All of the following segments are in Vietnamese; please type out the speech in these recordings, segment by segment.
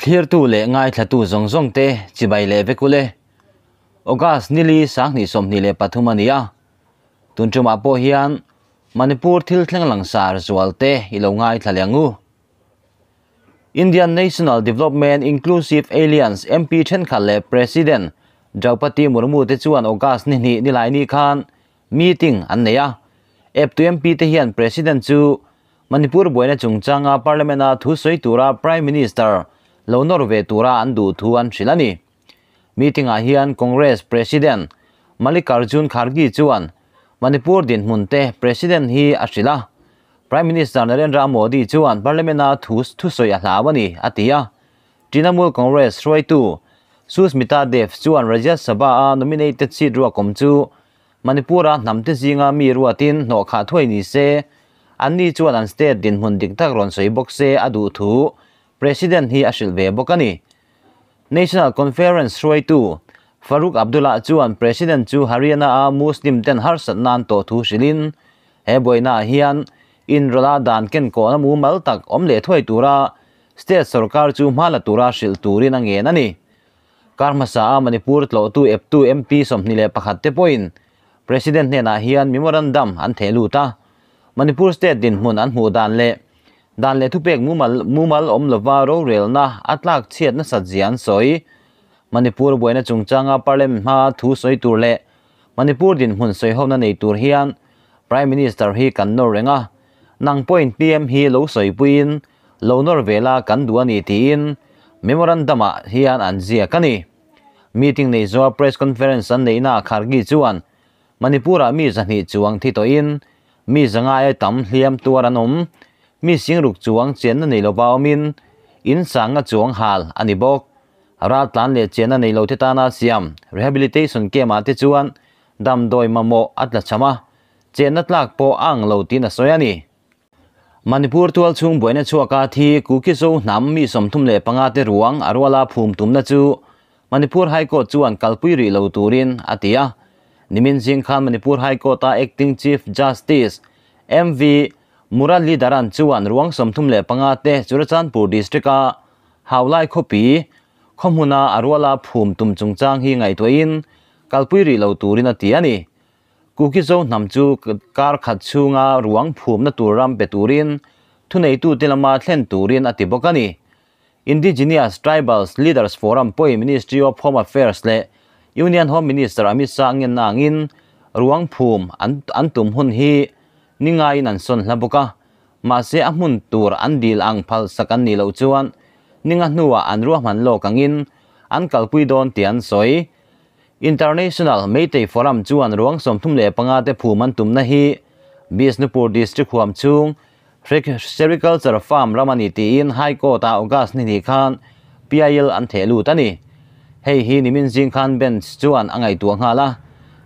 clear tu le ngai thla tu zong zong te chibai le ve kule ogas nili sang ni som ni le pathumania tun chuma po hian manipur thil thleng langsar zual te ilo ngai thlalengu Indian National Development Inclusive Alliance MP Chen Khale President Draupadi Murmu te chuan August ni ni nilai ni khan meeting an neya ep tu MP te hian president chu Manipur boina chungchanga parliament a thu soi tura prime minister ลนอร์เวตูราอันดูทวนศิลานีมีทิ้งอาเฮียนคอนเกรสประธานมาลิการจุนคาร์กิจวันมณีปูร์ดินมุนเตประธานฮีอัชิลาพรีมินิสเตอร์นเรนราโมดีจวันบาลเลมนาทูสทุสอยาลาวันีอติยาจินามูลคอนเกรสร่วยตูสูสมิตาเดฟจวนรัจจสบาอานุมินเตซีดรัวคอมจูมณีปูระนำที่ซิงามีรัวตินโกขา้วยนิเซอันนี้จวนอันสเตดินมุนดิกตักรอนสอยบ็อกเซอดูทู President hi Ashil Ve Bokani National Conference Roy Tu Farooq Abdullah Chuan President Chu Haryana A Muslim Ten Har Sat Nan To Thu Shilin He Boina Hian In Rola Dan Ken Ko Na Mu Mal Tak Om Le Thoi Tura State Sarkar Chu Mala Tura Shil Turin Ang Ena Ni Karma Sa a Manipur Tlo Tu t 2 MP Som Nile Pakhat Te Point President Ne Na Hian Memorandum An Thelu Ta Manipur State Din Mun An Mu Dan Le dan le thu pek mumal mumal om lova ro rel na atlak chiat na sajian soi manipur boina chungchanga parlem ma thu soi tur le manipur din hun soi hom na nei tur hian prime minister hi kan no renga nang point pm hi lo soi puin lo nor vela kan du ani tin memorandum hian an zia kani meeting nei zo press conference an nei na khargi chuan manipura mi zani chuang thi to mi zanga e tam hliam tuar anom mi sing ruk chuang chen na nei lo wau min in sang a chuang hal ani bok ral tlan le chen na nei lo te ta na siam rehabilitation ke ma te chuan dam doi ma mo atla chama chen na tlak po ang lo tin a soyani manipur tual chung boina chuaka thi kukizo nam mi somthum le panga te ruang arwala phum tumna chu manipur high court chuan kalpui ri lo turin atia nimin jing khan manipur high court ta acting chief justice mv murali daran chuan ruang somthum le panga te churachanpur district a hawlai khopi khomuna arwala phum tum chung hi ngai toin kalpui ri lo turin ati ani kuki zo namchu kar khat chunga ruang phum na turam pe turin thunei tu tilama thlen turin ati bokani indigenous tribals leaders forum poi ministry of home affairs le union home minister amisa ngin nangin ruang phum antum hun hi ni ngai nan son hla boka ma se a hmun tur an dil ang phal sakan ni lo chuan ninga hnuwa an ruah man lo kangin an kalpui don tian soi international meitei forum chuan ruang som thum le panga te phu man tum na hi bisnupur district huam chung Agriculture Farm Ramani ti in High Court a August ni ni khan PIL an thelu tani hei hi nimin jing khan bench chuan angai tu nga la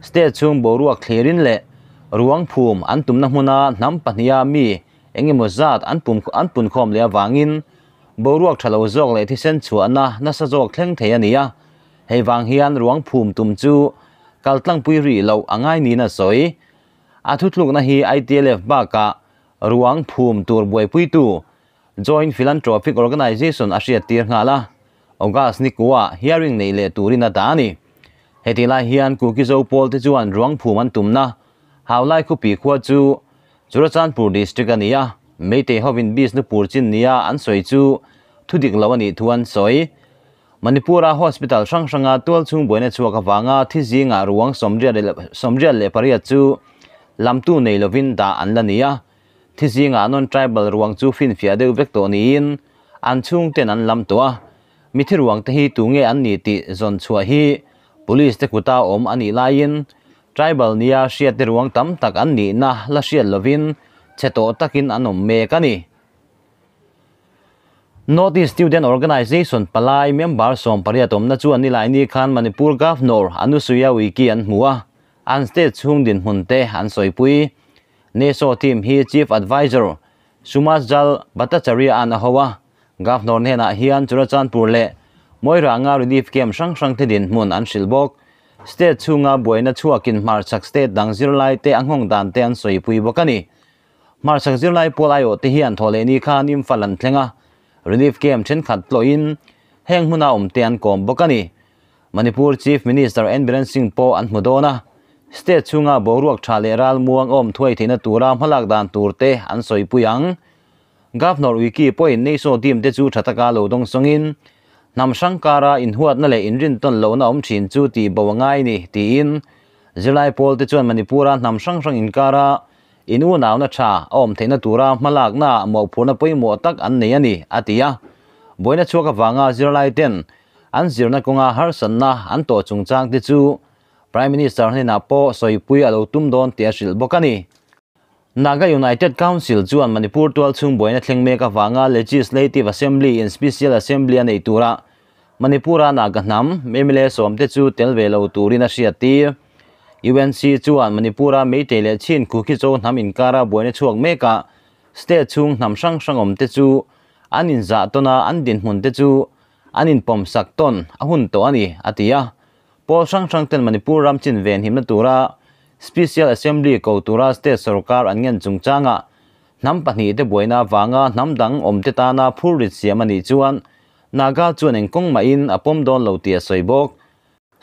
state chung borua clearin le ruang phum an tumna hmuna nam pahnia mi engemaw zat an pum an pun khawm le awangin boruak thalo zawk le thi sen chuana na sa zawk thleng thei ania hei wang hian ruang phum tum chu kaltlang pui ri lo angai ni na soi a thutluk na hi ITLF ba ka ruang phum tur buai pui tu join philanthropic organization asia tir nga la ogas ni kuwa hearing nei le turina ta ni heti la hian ku ki zo pol te chuan ruang phum an na ฮาวไล่คูปีขวาจูจุรจันปูดิสติกันนี้ไม่เตะฮอวินบีสนุปูจินนี้อันสวยจูทุดิกลาวันีทวนสวยมันนิปูราฮอสพิทัลช่างช่างอตัวชุมบ่ญในชัวกวังาที่จีงาร่วงสมเรจเลสมเร็จเลปริยจูลำตูในลวินตาอันละนี้ที่จีงอานนทริบัลร่วงจูฟินฟิอาเดวิกตัวนี้อันชุ่งเตนันลำตัวมิที่รวงที่ตุงเงอันนี้ติจนชัวฮี p o l ต c กุตาอมอันนี้ไลน์ tribal nia siat ti tam tak an ni na la siat lovin cheto takin anom me ka ni North East Student Organization palai member som pariatom na chu ani lai ni khan Manipur governor anu suya wiki an muwa an state chung din hunte an soipui neso team hi chief advisor Sumas Jal Bhattacharya an ahowa governor ne na hian churachan pur le moira anga relief camp sang sang te din mun an silbok state chunga boina chua kin mar chak state dang zir lai te anghong dan te an soi pui bokani mar chak zir lai pol ayo te hian thole ni kha nim falan thlenga relief game chen khat loin heng huna um te an kom bokani manipur chief minister en biren singh po an mudona state chunga boruak thale ral muang om thoi theina tura malak dan tur te an soi puyang governor wiki point nei so dim te chu thataka lo dong songin nam sankara in huat na le in rin ton lo na om chin chu ti bawangai ni ti in zilai pol te chuan manipura nam sang sang in kara in u naw na cha om theina tura malak na mo phuna poimo tak an nei ani atia boina chuka wanga zilai ten an zirna kunga har sanna an to chungchang te chu prime minister hne na po soipui alo tum don te ashil bokani Naga United Council chuan Manipur tual chung boina thlengme ka wanga Legislative Assembly in Special Assembly an eitura Manipura naga hnam MLA somte chu telve lo turina hriati UNC chuan Manipura meitele chin kuki chaw hnam inkara boina chuak meka state chung hnam sang sangom te chu anin za tona an din hun te chu anin pom sak ton a hun to ani atia Paul sang sang ten Manipur ram chin ven himna tura special assembly ko tura state sarkar an ngen chung changa nam pahni te boina wanga nam dang om te ta na phur ri siam ani chuan naga chuan engkong ma in apom don lo tia soibok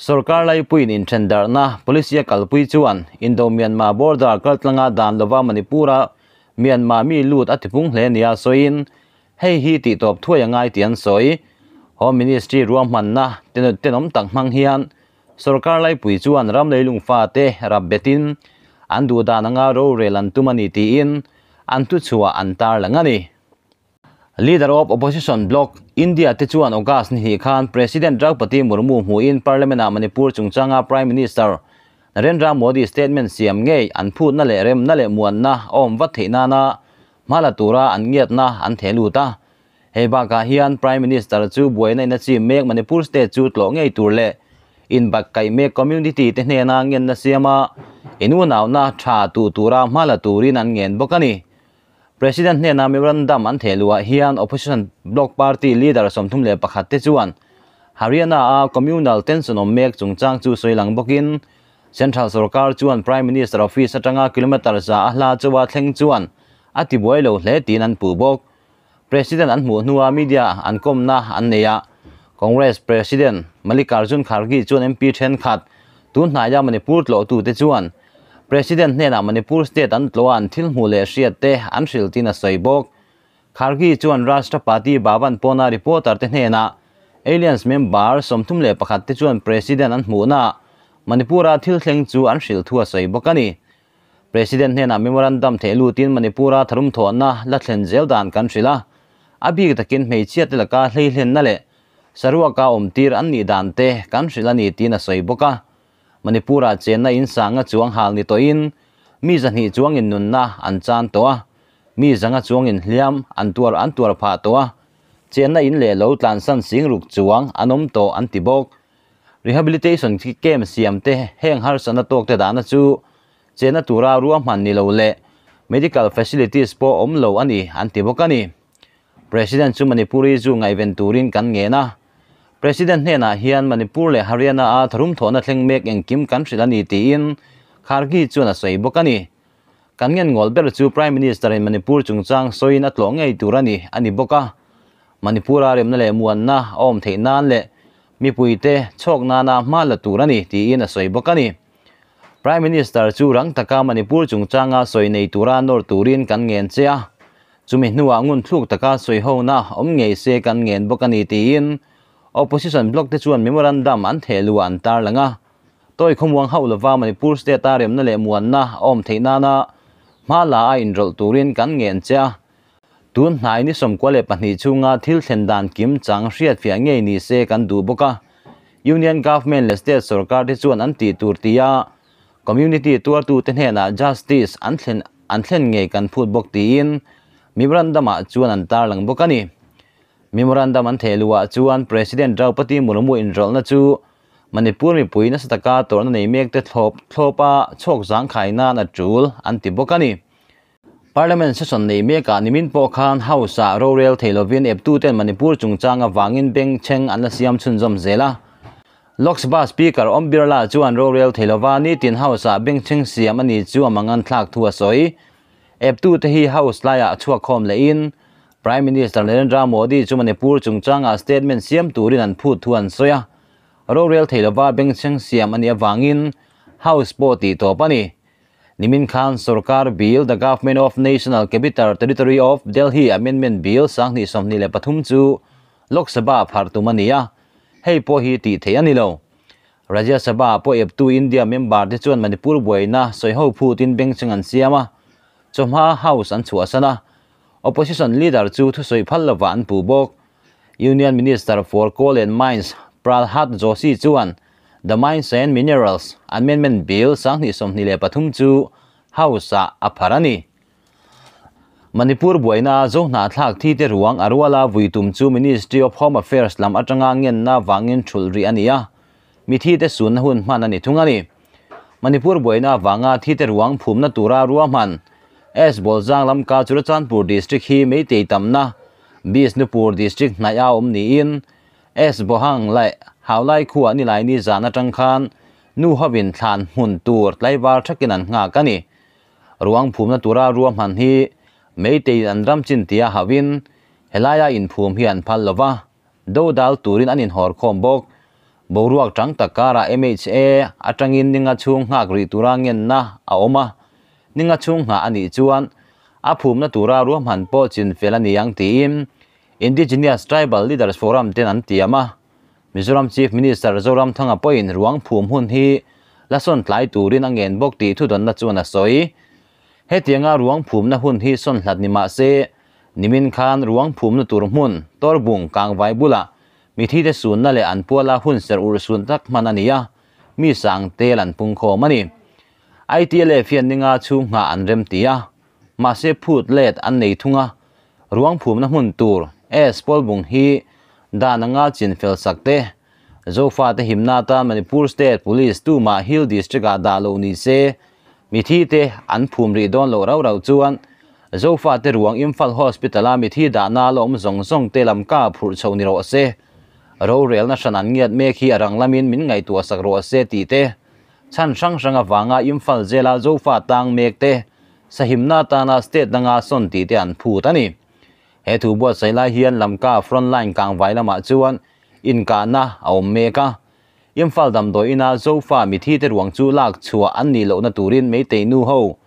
sarkar lai puin in thendar na police kalpui chuan indo myanmar border kaltlanga dan lova manipura myanmar mi lut atipung hle nia soin hei hi ti top thuai ngai tian soi home ministry ruam man na tenom tang mang hian sarkar lai pui chu an ram lei lung fa te rab betin an du da nanga ro relan tumani ti in an tu chua an tar langani leader of opposition bloc india te chuan august ni hi khan president draupadi murmu hu in parliament a manipur chungchanga prime minister narendra modi statement siam nge an phut na le rem na le muan na om va theina na malatura tura an ngiat na an thelu ta heba ka hian prime minister chu buai na na chi mek manipur state chu tlo ngei tur le in bak kai me community te hne na ngen na siama inu naw na tha tu tura mala turin an ngen bokani president hne na memorandum an thelua hian opposition bloc party leader somthum le pakhat te chuan Haryana a communal tension om mek chungchang chu soilang in. central sarkar chuan prime minister office atanga kilometer za ahla chawa thleng chuan ati boilo hle tin an bù bok president an mu nuwa media an kom na an neya Congress President Malikarjun Kharge chuan MP then khat tu hnaya Manipur tlo tu te chuan President ne na Manipur state an tloan thil mu le hriat te an hril tin a soibok Kharge chuan Rashtrapati Baban Pona reporter te hne na aliens member somthum le pakhat te chuan president an hmu na Manipura thil thleng chu an hril thu a soibok ani President ne na memorandum the lu tin Manipura tharum thon na la thlen zel dan kan hrila abi takin hmeichhia te laka hleihlen na le สรุปก้าอมตีรันนี้ดันเตกันสิลันีตินสอยบุกะมันปูราเจนนอินสังก์จวงฮาลนี่ตัวอินมีสันฮีจวงอินนุนนะอันจานตัวมีสังก์จวงอินเลียมอันตัวอันตัวพาตัวเจนนอินเล่โลตันสันสิงรุกจวงอันุมตัวอันติบก rehabilitation ที่เกมเสียมเตะเห่งฮาร์สันตัวตัดานจูเจนตัวราวรวมมันนิโลเล่ medical facilities ปออมโลอันนี้อันติบกันนี้ประธานชุมนิปุริจูไงเวนตูรินกันเงี้นะ president hne na hian manipur le haryana a tharum thona thleng mek eng kim country lani ti in khargi chuna sei bokani kan ngen ngol ber chu prime minister in manipur chungchang soin atlo ngei turani ani boka manipura remna le muanna om theinan le mi puite chok na mala turani ti in a soi bokani prime minister chu rang taka manipur chungchanga soi nei tura nor turin kan ngen chea chumi hnuwa ngun thluk taka soi ho na om ngei se kan ngen bokani ti in opposition bloc te chuan memorandum an thelua an tar langa toy khumwang ho lova manipur state ta remna le muanna om theina na mala a inrol turin kan ngen cha tun hnai ni som kwale pahni chunga thil thlen dan kim chang hriat fia nge ni se kan du boka union government le state sarkar te chuan an ti tur tia community tour tu te hena justice an thlen an thlen nge kan phut bok tiin memorandum a chuan an tar lang bokani มีมรดกมันเทลัวจวนประธานรัฐปฏิมุลมุอินรอลนั่งจูมันในปูมีปุยนะ่งสตากาตัวนั้นในเมฆเตทบทบะชกสังขายนานจูลอันติบกันี่ parliament ชั้นในเมกฆนิมินปอกันเฮาส์อารเรลเทลวินเอฟตูเตนมันในปูจงจางกับวางินเบงเชงอันนั้นสยามชุนจอมเซล่าล็อกส์บาสปีกับอมบิร์ลาจวนโรเรลเทลวานี่ตินเฮาส์อาเบงเชงสยามมันในจวนมังงันทักทัวซอยเอฟตูเตฮีเฮาส์ไลอาชัวคอมเลอิน Prime Minister Narendra Modi จุมันในปูจุงจังอาสเตทเมนเซียมตูรินันพูดทวนเสียรเรียลเทลว่าเบงเชงเซียมันนี้วางอินเฮาส์โปตีตัวปนีนิมินคันสุรคารบิลเดอะกัฟเมนออฟเนชั่นแนลแคปิตอลเทริทอรีออฟเดลฮีอเมนเมนบิลสังนิสมนิเลปทุมจูล็อกสบับพาร์ตูมันียาให้พ่อฮีตีเทียนิโลราชสบาพ่อเอบตูอินเดียเมมบาร์ดิจวนมันในปูบวยนะสอยเฮาพูดินเบงเชงอันเซียมะจอมฮาเฮาส์อันชัวสนะ opposition leader chu thu soi phal lova an pu bok union minister for coal and mines pralhat joshi chuan the mines and minerals amendment bill sang ni som ni le pathum chu house a apharani manipur boina zo na thlak thi te ruang arwala vuitum chu ministry of home affairs lam atanga ngen na wangin thulri ania mi thi te sun hun m a n ani thungani manipur boina wanga thi te ruang phumna tura ruwa a man s bolzang lam ka chura chanpur district hi mei te tamna bisnupur district nai a om ni in s bohang lai haulai khu ani lai ni zana tang khan nu hobin thlan hun tur lai war thakin an nga kani ruang phumna tura ruam han hi mei te an ram chin tia havin helaya in phum hi an phal lova do dal turin anin hor khom bok boruak tang takara mha atangin ninga chung ngak ri turangen na aoma นิ่งชงหาอันนี้จวนอาภูมิณตุราร่วมหันปอจินเฟลนียังตีมอินดิจเนียสไตรบัลลีดัลสฟอรัมเดนันติยมามิซูรัมชีฟมินิสเตอร์จูรัมทั้งอภัยนร่วงภูมิหุ่นฮีและส่วนหลายตูรินังเงินบกตีทุดันนัจวนอสอยเหตียงอาร่วงภูมินหุ่นฮีส่วนหลัดนิมาเซ นิมินคานร่วงภูมิณตุรมุนตอร์บุงกังไวบุลามีที่เดสูนนั่นแหละอันพัวลาหุ่นเสรอุรสุนทักมานานียมีสังเทลันพุงโคมันีไอทีเลฟียนนิงาชูงาอันเริ่มตีอะมาเสพูดเลดอันในทุงะรวงผูมนหุนตูรเอสปอลบุงฮีดานงาจินเฟลสักเตะโจฟาเตหิมนาตามันปูดสเตตพูลิสตูมาฮิลดิสจิกาดาโลนิเซมิทีเตอันผูมรีดอนโลราวราวจวนโจฟาเตรวงอิมฟัลฮอสปิตาลามิทีดานาโลมซงซงเตลัมกาผูชาวนิโรเซโรเรลนัชนันเงียดเมฆีอรังลามินมินไงตัวสักโรเซตีเต chan sang sang awanga imphal zela zofa tang mekte ta tana state danga son ti te an phu tani he thu bo saila hian lamka front line kang vai lama chuan in ka na awm meka imphal dam do ina zofa mi thi te ruang chu lak chua an ni lo na turin me te nu ho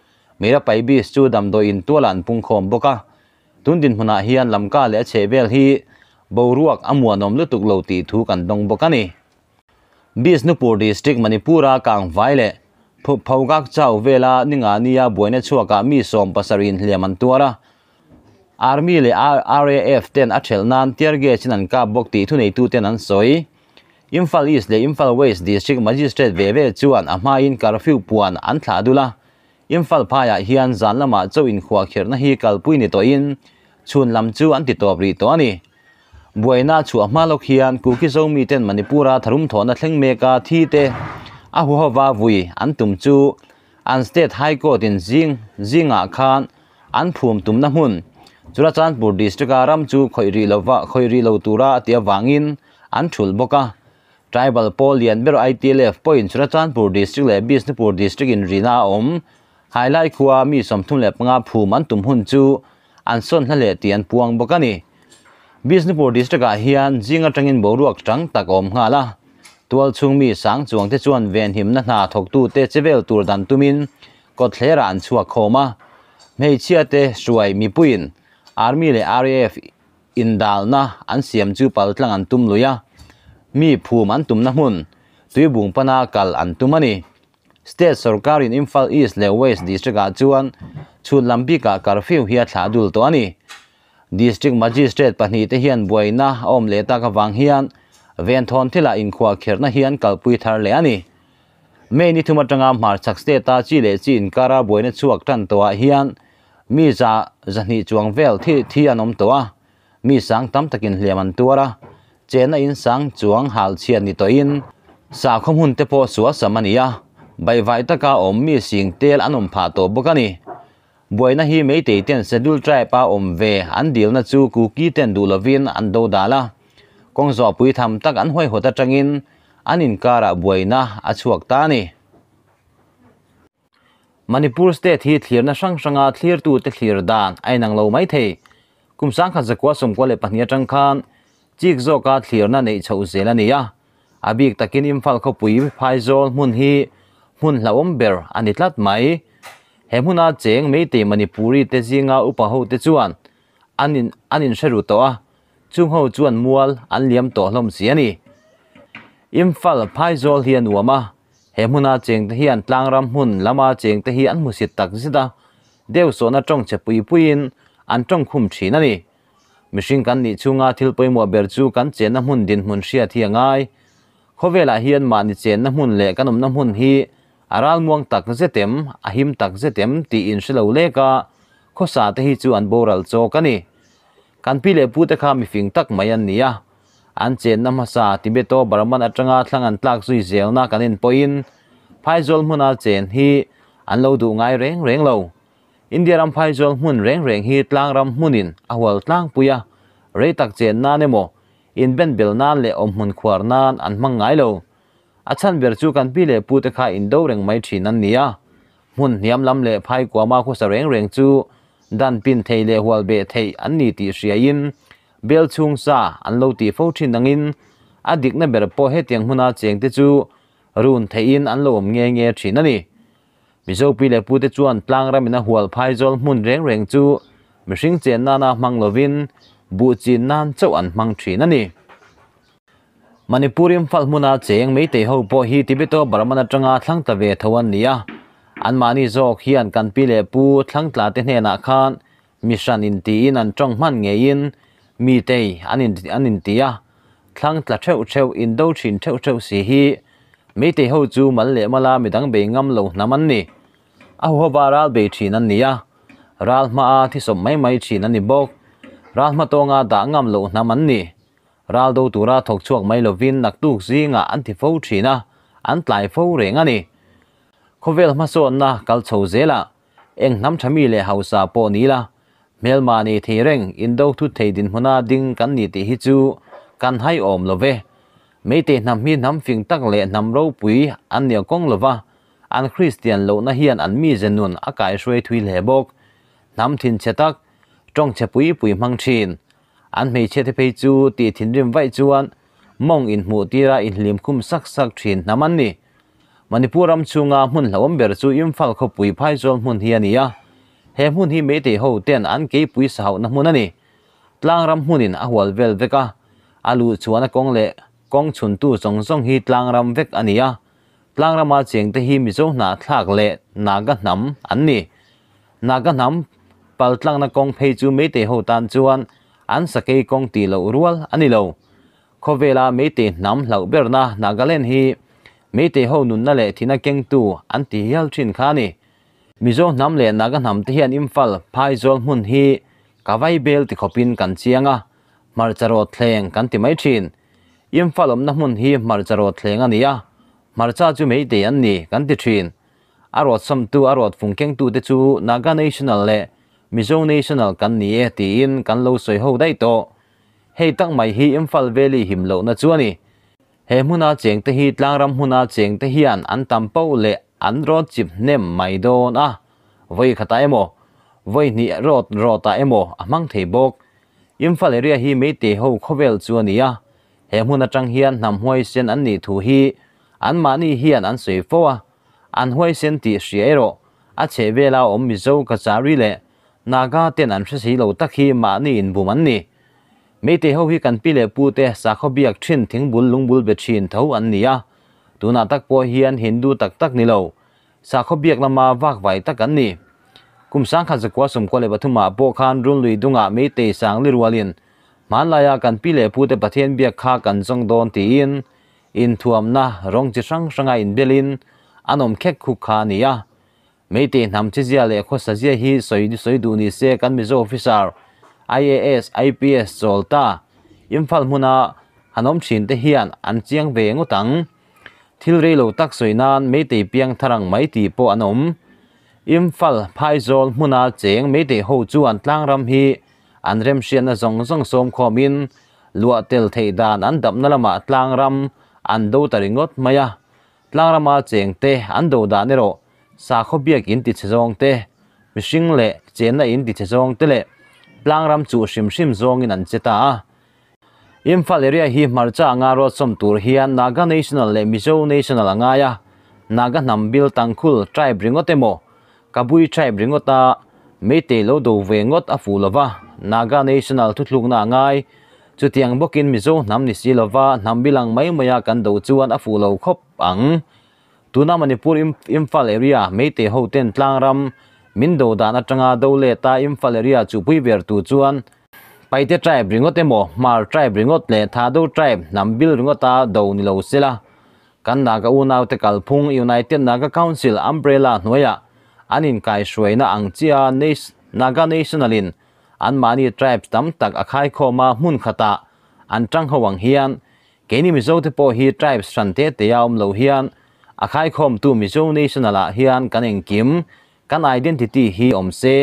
mera pai bi chu dam do in tualan pung khom boka tundin huna hian lamka le chebel hi boruak amwa nom lutuk lo ti thu kan dong boka ni Bisnupur district Manipura kang vaile phogak chau vela ninga nia boina chuaka mi som pasarin hliaman tuara army le RAF ten athel nan tierge chinan ka bokti thu nei tu ten an soi Imphal East le Imphal West district magistrate VV chuan a hmain curfew puan an thla dula Imphal phaya hian zanlama chawin khuwa kherna hi kalpui ni to in chhun lam chu an ti top ri to ani buổi chu ama lo khian ku ki zomi ten manipura tharum thona thleng Mega, thi te a hu hova vui an tum chu an state high court Zing Zing jinga ah khan an phum tum na hun chura chanpur district aram ah chu khoiri lova khoiri lo tura Vang In, an Chul boka tribal poll lian bero ITLF point chura chanpur district le bisnupur district in Na om highlight khuwa mi somthum le panga phum an tum hun chu an son hla le tian puang boka ni Bisnupur district ah hian jinga tangin boruak tang tak om nga la tual chung mi sang chuang te chuan ven him na hna thok tu te chevel tur dan tumin ko thlera an chua khoma mei chia te suai mi puin army le raf in dal na an siam chu pal tlang an tum luya mi phum an tum na hun tui bung pana kal an tumani state sarkar in imphal east le west district ah chuan chhun lambi ka curfew hi a thla dul to ani district magistrate pahnih te hian buaina awm le taka wang hian ven thon thila in khua kherna hian kalpui thar le ani me ni thuma tanga mar chak ste ta chi le chi in kara boina chuak tan towa hian mi za zani chuang vel thi thi anom towa mi sang tam takin hliaman tuara chena in sang chuang hal chian ni to in sa khom hun te po suwa samania bai vai taka om mi sing tel anom pha to bokani boina hi mei te ten schedule tribe pa anh điều an dil na chu ku ki ten viên anh đâu do là kong zo pui tham tắc anh hoài hota tangin an in kara boina a chuak ta ni manipur state hi thlir na sang sanga thlir tu te thlir dan ai nang lo mai the kum sang kha zakwa som ko le pahnia tang khan chik là ka thlir na nei chho zela ni ya abik takin imphal kho pui phai zol mun hi mun anh ít anitlat mai เฮมุนาเจงไม่เตมันปุรีเตจิงาอุปหูเตจวนอันนอันนินเชรุตัวจงหูจวนมัวอันเลี้ยมตัวลมเสียนี่อินฟัลพายโจเฮียนวัวมาเฮมุนาเจงเตฮียนตลางรำหุนลามาเจงเตฮียนมุสิตักซิตาเดวโซนาจงเฉปุยปุยนอันจงคุมชีนันนี่มิชิงกันนี่จงอาทิลุยมัวเบิร์จูกันเจนน้ำหุนดินหุนเสียที่ยง่ายเขาเวลาเฮียนมานีเจนน้ำหุนเล็กันน้ำหุนฮีอารามวงตักเจต็มอาหิมตักเจต็มตีอินชลาเลกาข้อสาเหตุจูอันโบรัลโจกันีกันพี่เลพูดเข้ามีฟิงตักไม่ยันนี้อันเจนน้ำมาสาทิเบโตบารมันอัจฉริยะทังอันตักซุยเซลนักกันอินปอยน์ไฟจอลมุนอันเจนฮีอันเลวดูง่ายเร่งเร่งเลวอินเดียรัำไฟจอลมุนเร่งเร่งฮีตลางรัมมุนินอาวัลตลางปุยะเรตักเจนนานเิโมอินเบนเบลนานเลอมมุนควารนันอันมังง่ายเลว achan ber chu kan pi le pu te kha in do reng mai thin an nia mun niam lam le phai kwa ma khu sa reng reng chu dan pin thei le hual be thei an ni ti ria in bel chung sa an lo ti fo thin angin adik na ber po he tiang huna cheng te chu run thei in an lo om nge nge thin ani mizo pi le pu te chuan tlang ram na hual phai zol mun reng reng chu mihring chen na na mang lovin bu chi nan chau an mang thin ani มณีปูริมฟัลมุนัดเจงไม่เตะหพ่อฮีทิเบโตบรมนาจงาทั้งตะเวทวันเนียอันมานิจอกียนกันปีเลปูทั้งตลาดเทเนนักขันมิชันอินตีนันจงมันเงยินมีเตอันอินอันอินตียะทั้งตลาดเชาเชาอินโดชินเชาเชาสีฮีไม่เตะหวจูมันเลมาลามิดังเบงมลูลน้ำมันนี่อาหัวบาราลเบชินันเนียรัลมาที่สมัย่ไม่ชินันนิบกรัลมาตัวงาด่างงลูลน้ำมันนี่ raldo tura thok chuak mai lovin nak tuk zinga an ti fo thina an tlai fo reng ani khovel ma so na kal chho zela eng nam thami le hausa po ni la mel ma ni thi reng in đâu thu thei din nà ding kan nì ti hi chú, kan hai om love mei te nam mi nam fing tak le nam ro pui an ne kong lova an christian lo na hian an mi zenun akai shwe thui bọc, bok nam thin tắc, trong che bùi bùi măng thin อันไม่เชื่อไปจูตีทินริมไว้จวนมองอินหูทีราอินลิมคุ้มสักสักทีนน้ำนนี่มันผู้รำชูงาหุ่นลามเบิร์ตจูอิมฟังเขาปุยพายจวนหุ่นเฮียนี่อะเฮุ้่นที่ไม่ได้เขเตียนอันเก็ปุยสาวน้ำมันนี่ลางรำหุ่นอินอวอลเวลเวก้าอัลูชวนกงเล่กงชุนตู่สงสงฮีลางรำเวกอันนี้อะะลางรำมาเจีงเตฮีมิโซน่าทักเล่นากัน้ำอันนี้นากัน้ำปัลตังนกงเพจูไม่ได้เขาตันจวน an sakei kong ti lo rual ani lo khovela meite nam lau berna nagaland hi meite ho nun na le thina keng tu an ti hial thin khani mizo nam le naga nam te hian imphal phai zol mun hi kawai bel ti khopin kan chianga marcharo thleng kan ti mai thin imphal om na mun hi marcharo thleng ania marcha chu meite an ni kan ti thin arot sam tu arot phungkeng tu te chu naga national le Mizo National kan ni e ti in kan lo soi ho dai to hei tak mai hi Imphal Valley him lo na chuani he hmuna cheng te hi tlangram hmuna cheng te hian an tampo le an ro chip nem mai don a voi khata emo voi ni rot rota emo amang thei bok Imphal area hi me te ho chua chuani a he hmuna tang hian nam hoi sen an ni thu hi an ma ni hian an sei fo a an hoi sen ti hriairo a chhe vela om mizo ka chari le นากาเตีนอันเสียสิโลตักฮีมาหนีอนบุมันนี่ไม่เท่าที่กันพี่เลปูเตะสาขบียกชินถึงบุลลุงบุลเบชินเท่าอันนี้ตัวนาตักพอฮีอันฮินดูตักตักนี่โลสาขบียกละมาวักไหวตักอันนี้คุ้มสังขจักว่าสมควรเลยประตูมาโบคานรุ่นลุยดุงอ่ะไม่เตะสังลิรวาลินมันลายกันพี่เลปูเตะประเทศบียกข้ากันจงโดนตีอินอินทวมนะร้องจิ้งสังสงไงอินเบลินอันอมแค่คุกคานียอ mấy tiền nằm chết ra lệ khó sát ra hi soi đi soi đủ ni xe căn mizo officer IAS IPS chol ta imphal anh ông chiến te hian an chiang ve ngu tăng, thiếu re lo tắc soi nan mấy tỷ piang tharang mấy tỷ po anom imphal phải zol muna cheng mấy tỷ ho chu an tlang ram hi an rem sian na zong zong som khomin lua tel thei dan an dam na lama tlang ram an do taringot maya tlang rama cheng te thế anh da đàn ro sa kho biak in ti chejong te mishing le chen na in ti chejong te le plangram chu shim shim zong in an cheta Imphal area hi marcha anga ro som tur hian Naga National le Mizo National anga ya Naga Nambil Tangkhul tribe mo, Kabui tribe ringota me te lo do ve ngot a fulova Naga National thutlung na ngai chutiang bokin Mizo nam ni silova nambilang mai maya kan do chuan a fulo khop ang tuna manipur imphal area meite hoten tlangram mindo dana tanga dole ta imphal area chu pui ber tu chuan paite tribe ringot emo mar tribe ringot le thado tribe nambil ringota do ni lo sela kan naga unaw te kalphung united naga council umbrella noya anin kai shweina angchia nes naga nationalin an mani tribes tam tak akhai khoma mun khata an tang hawang hian keni mizo te po hi tribes sante te yaum lo hian akhai khom tu mizo nation ala ah hian kan eng kim kan identity hi om se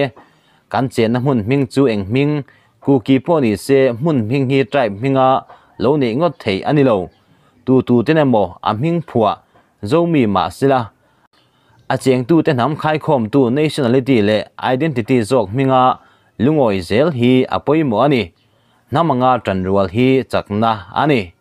kan chen na mun ming chu eng ming ku ki poni se mun ming hi tribe minga lo ni ngot thei ani lo tu tu te na mo a ming phua zo mi ma sila a cheng tu te nam khai khom tu nationality le identity zok minga lungoi zel hi apoi mo ani namanga tanrual hi chakna ani